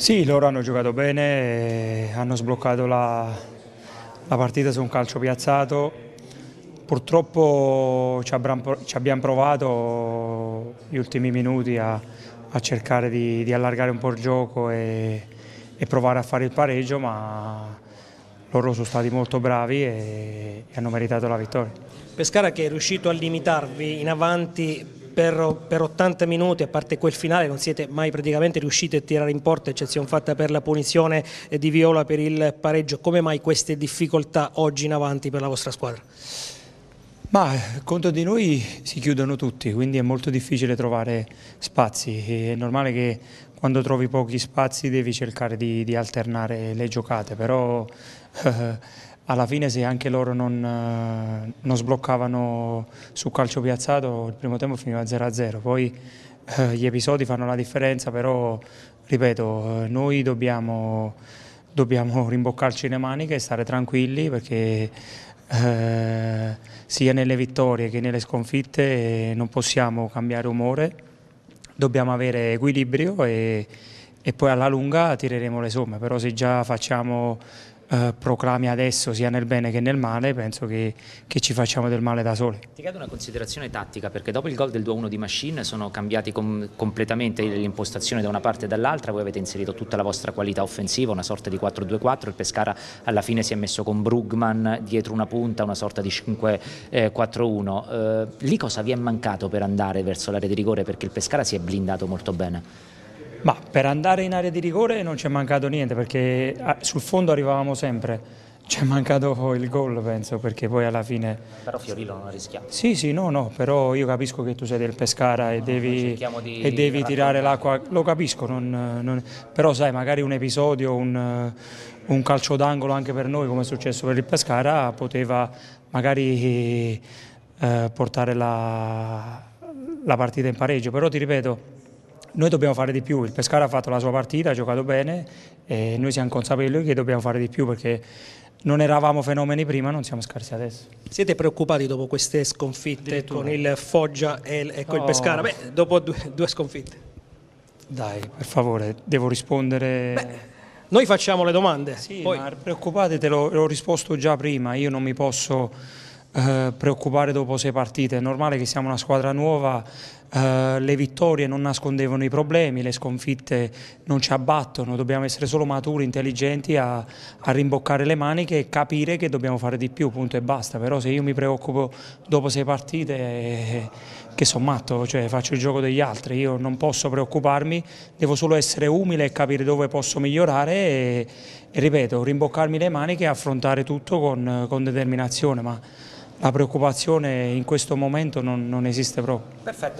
Sì, loro hanno giocato bene, hanno sbloccato la, la partita su un calcio piazzato. Purtroppo ci abbiamo, ci abbiamo provato gli ultimi minuti a, a cercare di, di, allargare un po' il gioco e, e, provare a fare il pareggio, ma loro sono stati molto bravi e, e hanno meritato la vittoria. Pescara che è riuscito a limitarvi in avanti per, per, 80 minuti, a parte quel finale, non siete mai praticamente riusciti a tirare in porta, eccezione fatta per la punizione eh, di Viola per il pareggio. Come mai queste difficoltà oggi in avanti per la vostra squadra? Ma eh, contro di noi si chiudono tutti, quindi è molto difficile trovare spazi. È normale che quando trovi pochi spazi devi cercare di, di alternare le giocate, però... Eh, alla fine se anche loro non, eh, non sbloccavano su calcio piazzato il primo tempo finiva 0-0, poi eh, gli episodi fanno la differenza, però ripeto, eh, noi dobbiamo, dobbiamo rimboccarci le maniche e stare tranquilli perché eh, sia nelle vittorie che nelle sconfitte non possiamo cambiare umore, dobbiamo avere equilibrio e, e poi alla lunga tireremo le somme, però se già facciamo eh, proclami adesso sia nel bene che nel male, penso che, che, ci facciamo del male da soli. Ti chiedo una considerazione tattica perché dopo il gol del 2-1 di Machine sono cambiati com completamente l'impostazione da una parte e dall'altra, voi avete inserito tutta la vostra qualità offensiva, una sorta di 4-2-4, il Pescara alla fine si è messo con Brugman dietro una punta, una sorta di 5-4-1. Eh, eh, lì cosa vi è mancato per andare verso l'area di rigore perché il Pescara si è blindato molto bene? Ma per andare in area di rigore non ci è mancato niente perché ah, sul fondo arrivavamo sempre. Ci è mancato il gol, penso, perché poi alla fine... Però Fiorilo non ha rischiato. Sì, sì, no, no, però io capisco che tu sei del Pescara no, e devi, di, e devi tirare l'acqua, lo capisco, non, non... però sai, magari un episodio, un, un calcio d'angolo anche per noi, come è successo per il Pescara, poteva magari eh, portare la, la partita in pareggio, però ti ripeto, noi dobbiamo fare di più, il Pescara ha fatto la sua partita, ha giocato bene e noi siamo consapevoli che dobbiamo fare di più perché non eravamo fenomeni prima, non siamo scarsi adesso. Siete preoccupati dopo queste sconfitte con il Foggia e, con oh. il Pescara? Beh, dopo due, due, sconfitte. Dai, per favore, devo rispondere... Beh. Noi facciamo le domande. Sì, Poi... ma preoccupate, te l'ho risposto già prima, io non mi posso eh, preoccupare dopo sei partite, è normale che siamo una squadra nuova, eh, le vittorie non nascondevano i problemi, le sconfitte non ci abbattono, dobbiamo essere solo maturi, intelligenti a, a, rimboccare le maniche e capire che dobbiamo fare di più, punto e basta, però se io mi preoccupo dopo sei partite eh, che sono matto, cioè faccio il gioco degli altri, io non posso preoccuparmi, devo solo essere umile e capire dove posso migliorare e, e ripeto, rimboccarmi le maniche e affrontare tutto con, con determinazione, ma la preoccupazione in questo momento non, non esiste proprio. Perfetto.